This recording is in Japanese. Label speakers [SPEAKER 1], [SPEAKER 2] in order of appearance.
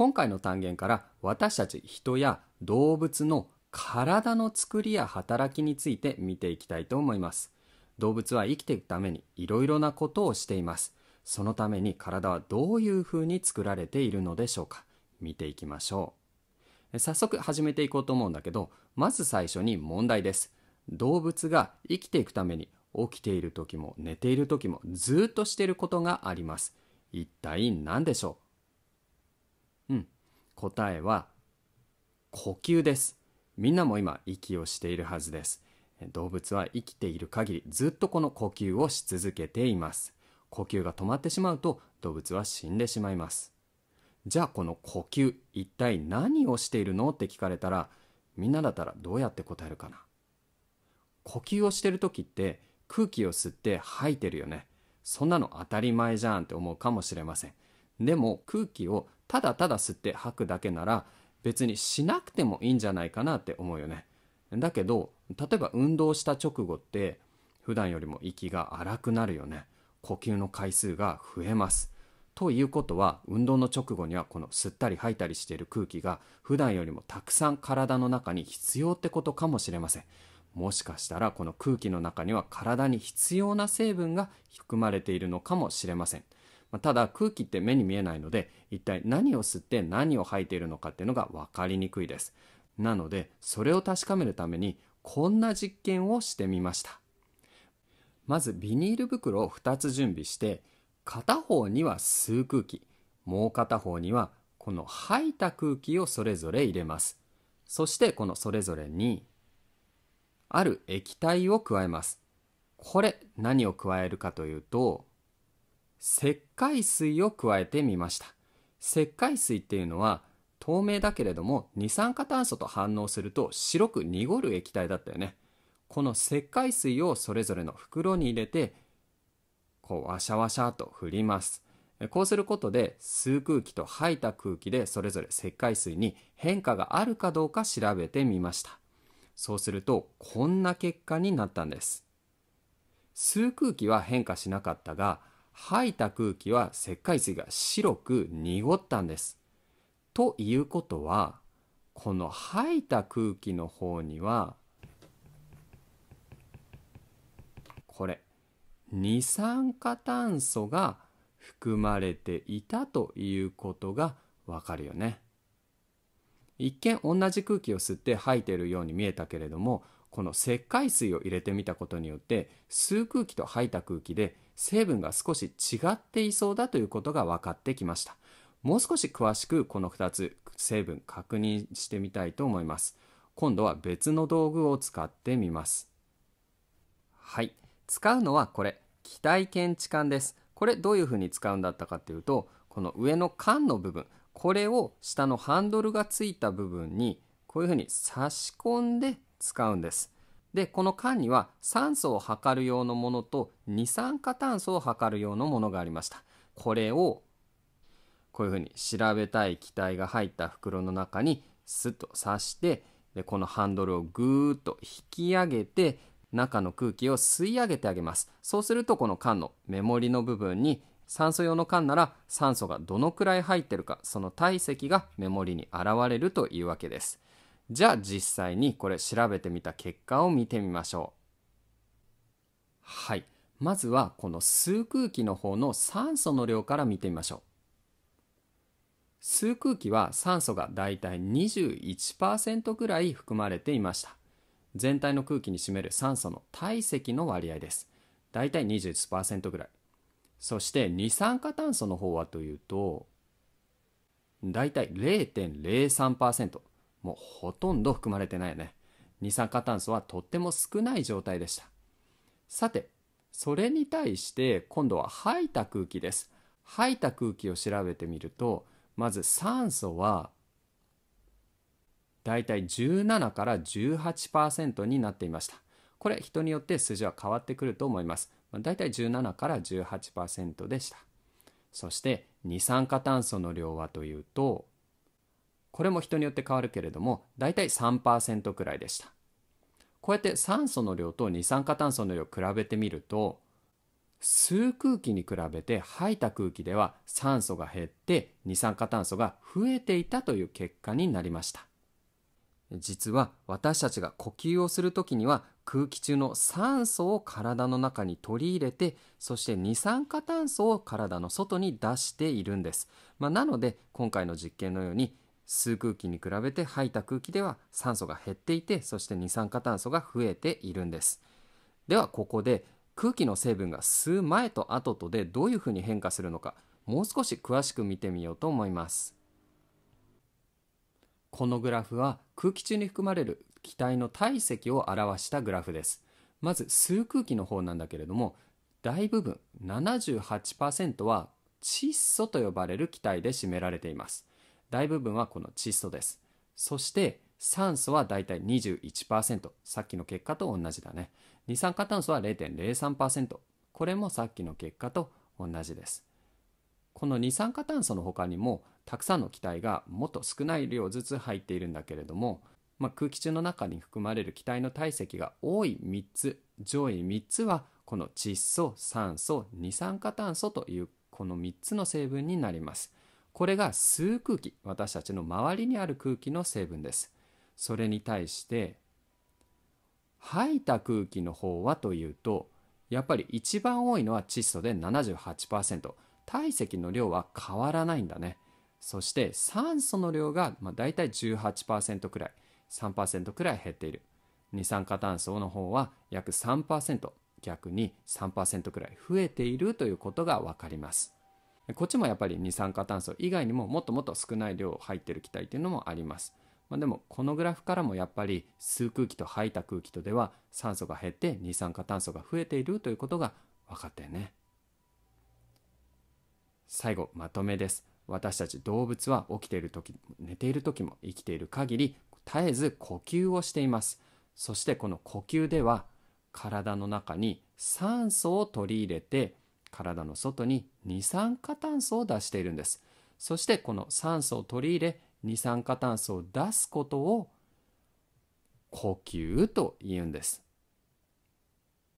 [SPEAKER 1] 今回の単元から私たち人や動物の体の作りや働きについて見ていきたいと思います。動物は生きていくためにいろいろなことをしています。そのために体はどういうふうに作られているのでしょうか見ていきましょう。早速始めていこうと思うんだけど、まず最初に問題です。動物が生きていくために起きている時も寝ている時もずっとしていることがあります。一体何でしょう答えは呼吸です。みんなも今息をしているはずです。動物は生きている限りずっとこの呼吸をし続けています。呼吸が止まってしまうと動物は死んでしまいます。じゃあこの呼吸一体何をしているのって聞かれたらみんなだったらどうやって答えるかな呼吸をしてる時って空気を吸って吐いてるよね。そんなの当たり前じゃんって思うかもしれません。でも空気をただただ吸って吐くだけなら別にしなくてもいいんじゃないかなって思うよね。だけど例えば運動した直後って普段よりも息が荒くなるよね。呼吸の回数が増えます。ということは運動の直後にはこの吸ったり吐いたりしている空気が普段よりもたくさん体の中に必要ってことかもしれません。もしかしたらこの空気の中には体に必要な成分が含まれているのかもしれません。まあ、ただ空気って目に見えないので一体何を吸って何を吐いているのかっていうのが分かりにくいですなのでそれを確かめるためにこんな実験をしてみましたまずビニール袋を2つ準備して片方には吸う空気もう片方にはこの吐いた空気をそれぞれ入れますそしてこのそれぞれにある液体を加えますこれ何を加えるかというと石灰水を加えてみました石灰水っていうのは透明だけれども二酸化炭素と反応すると白く濁る液体だったよねこの石灰水をそれぞれの袋に入れてこうワシャワシャと振りますこうすることで吸う空気と吐いた空気でそれぞれ石灰水に変化があるかどうか調べてみましたそうするとこんな結果になったんです吸う空気は変化しなかったが吐いた空気は石灰水が白く濁ったんです。ということはこの吐いた空気の方にはこれ二酸化炭素が含まれていたということがわかるよね。一見同じ空気を吸って吐いているように見えたけれどもこの石灰水を入れてみたことによって吸う空気と吐いた空気で成分が少し違っていそうだということが分かってきましたもう少し詳しくこの2つ成分確認してみたいと思います今度は別の道具を使ってみますはい使うのはこれ気体検知管ですこれどういうふうに使うんだったかっていうとこの上の管の部分これを下のハンドルがついた部分にこういうふうに差し込んで使うんです。でこの缶には酸素を測る用のものと二酸化炭素を測る用のものがありましたこれをこういうふうに調べたい気体が入った袋の中にスッと刺してでこのハンドルをぐーっと引き上げて中の空気を吸い上げてあげますそうするとこの缶の目盛りの部分に酸素用の缶なら酸素がどのくらい入ってるかその体積が目盛りに現れるというわけですじゃあ実際にこれ調べてみた結果を見てみましょう。はい。まずはこの吸う空気の方の酸素の量から見てみましょう。吸う空気は酸素がだいたい21%ぐらい含まれていました。全体の空気に占める酸素の体積の割合です。だいたい21%ぐらい。そして二酸化炭素の方はというと、だいたい0.03%。もうほとんど含まれてないよね。二酸化炭素はとっても少ない状態でした。さて、それに対して今度は吐いた空気です。吐いた空気を調べてみると、まず酸素はだいたい17から18%になっていました。これ人によって数字は変わってくると思います。まだいたい17から18%でした。そして二酸化炭素の量はというとこれも人によって変わるけれども大体3%くらいでしたこうやって酸素の量と二酸化炭素の量を比べてみると吸う空気に比べて吐いた空気では酸素が減って二酸化炭素が増えていたという結果になりました実は私たちが呼吸をする時には空気中の酸素を体の中に取り入れてそして二酸化炭素を体の外に出しているんです、まあ、なので今回の実験のように吸う空気に比べて吐いた空気では酸素が減っていてそして二酸化炭素が増えているんですではここで空気の成分が吸う前と後とでどういうふうに変化するのかもう少し詳しく見てみようと思いますこのグラフは空気中に含まれる気体の体積を表したグラフですまず吸う空気の方なんだけれども大部分78%は窒素と呼ばれる気体で占められています大部分はこの窒素です。そして酸素はだいたい21%。さっきの結果と同じだね。二酸化炭素は0.03%。これもさっきの結果と同じです。この二酸化炭素の他にもたくさんの気体がもっと少ない量ずつ入っているんだけれども、まあ、空気中の中に含まれる気体の体積が多い3つ上位3つはこの窒素酸素二酸化炭素というこの3つの成分になります。これが吸う空気私たちの周りにある空気の成分ですそれに対して吐いた空気の方はというとやっぱり一番多いのは窒素で78%体積の量は変わらないんだねそして酸素の量がまあ大体18%くらい3%くらい減っている二酸化炭素の方は約3%逆に3%くらい増えているということが分かりますこっちもやっぱり二酸化炭素以外にももっともっと少ない量入ってる気体っていうのもあります。まあ、でもこのグラフからもやっぱり吸う空気と吐いた空気とでは酸素が減って二酸化炭素が増えているということが分かってね。最後まとめです。私たち動物は起きている時寝ている時も生きている限り絶えず呼吸をしていますそしてこの呼吸では体の中に酸素を取り入れて体の外に二酸化炭素を出しているんです。そしてこの酸素を取り入れ二酸化炭素を出すことを呼吸と言うんです。